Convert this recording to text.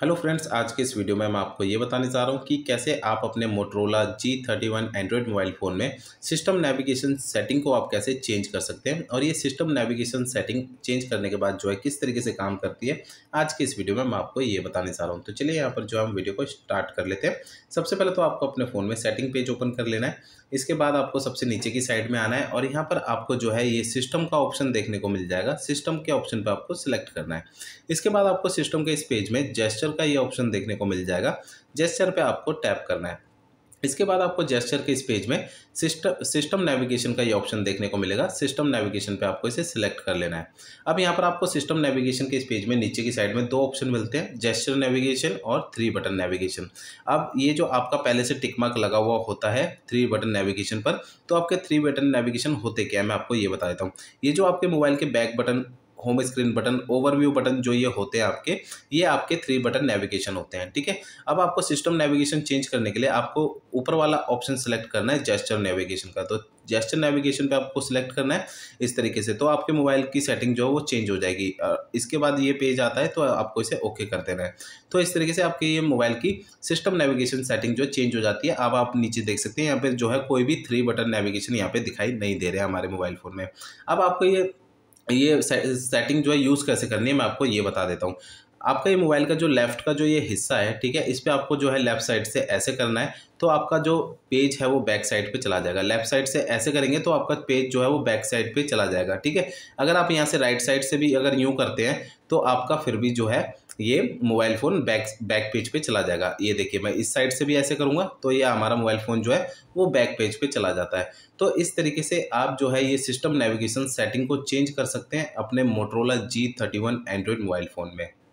hello friends आज के इस वीडियो में मैं आपको ये बताने जा रहा हूँ कि कैसे आप अपने Motorola G thirty one Android mobile phone में सिस्टम नेविगेशन सेटिंग को आप कैसे चेंज कर सकते हैं और ये सिस्टम नेविगेशन सेटिंग चेंज करने के बाद जो है किस तरीके से काम करती है आज के इस वीडियो में मैं आपको ये बताने जा रहा हूँ तो चलिए यहाँ पर जो हम वीडियो को स्टार्ट कर लेते हैं सबसे पहले तो आपको अपने फ़ोन में सेटिंग पेज ओपन कर लेना है इसके बाद आपको सबसे नीचे की साइड में आना है और यहाँ पर आपको जो है ये सिस्टम का ऑप्शन देखने को मिल जाएगा सिस्टम के ऑप्शन पर आपको सिलेक्ट करना है इसके बाद आपको सिस्टम के इस पेज में जेस्टर जेस्चर का ये ऑप्शन देखने को मिल जाएगा जेस्चर पे आपको टैप करना है इसके बाद आपको जेस्चर के इस पेज में सिस्टम सिस्टम नेविगेशन का ये ऑप्शन देखने को मिलेगा सिस्टम नेविगेशन पे आपको इसे सिलेक्ट कर लेना है अब यहाँ पर आपको सिस्टम नेविगेशन के इस पेज में नीचे की साइड में दो ऑप्शन मिलते हैं जेस्चर नेविगेशन और थ्री बटन नेविगेशन अब ये जो आपका पहले से टिकमार्क लगा हुआ होता है थ्री बटन नेविगेशन पर तो आपके थ्री बटन नेविगेशन होते क्या है मैं आपको ये बता देता हूँ ये जो आपके मोबाइल के back button home screen button overview button जो ये होते हैं आपके ये आपके थ्री बटन नेविगेशन होते हैं ठीक है अब आपको सिस्टम नेविगेशन चेंज करने के लिए आपको ऊपर वाला ऑप्शन सेलेक्ट करना है जेस्टर नेविगेशन का तो जेस्टर नेविगेशन पे आपको सिलेक्ट करना है इस तरीके से तो आपके मोबाइल की सेटिंग जो है वो चेंज हो जाएगी इसके बाद ये पेज आता है तो आपको इसे ओके कर देना है तो इस तरीके से आपके ये मोबाइल की सिस्टम नेविगेशन सेटिंग जो चेंज हो जाती है अब आप नीचे देख सकते हैं यहाँ पर जो है कोई भी थ्री बटन नेविगेशन यहाँ पर दिखाई नहीं दे रहे हमारे मोबाइल फ़ोन में अब आपको ये ये सेटिंग जो है यूज़ कैसे करनी है मैं आपको ये बता देता हूँ आपका ये मोबाइल का जो लेफ़्ट का जो ये हिस्सा है ठीक है इस पर आपको जो है लेफ़्ट साइड से ऐसे करना है तो आपका जो पेज है वो बैक साइड पे चला जाएगा लेफ़्ट साइड से ऐसे करेंगे तो आपका पेज जो है वो बैक साइड पे चला जाएगा ठीक है अगर आप यहाँ से राइट साइड से भी अगर यूँ करते हैं तो आपका फिर भी जो है ये mobile phone back back page पे चला जाएगा ये देखिए मैं इस साइड से भी ऐसे करूँगा तो ये हमारा मोबाइल फ़ोन जो है वो बैक पेज पे चला जाता है तो इस तरीके से आप जो है ये सिस्टम नेविगेशन सेटिंग को चेंज कर सकते हैं अपने Motorola G thirty one Android mobile phone में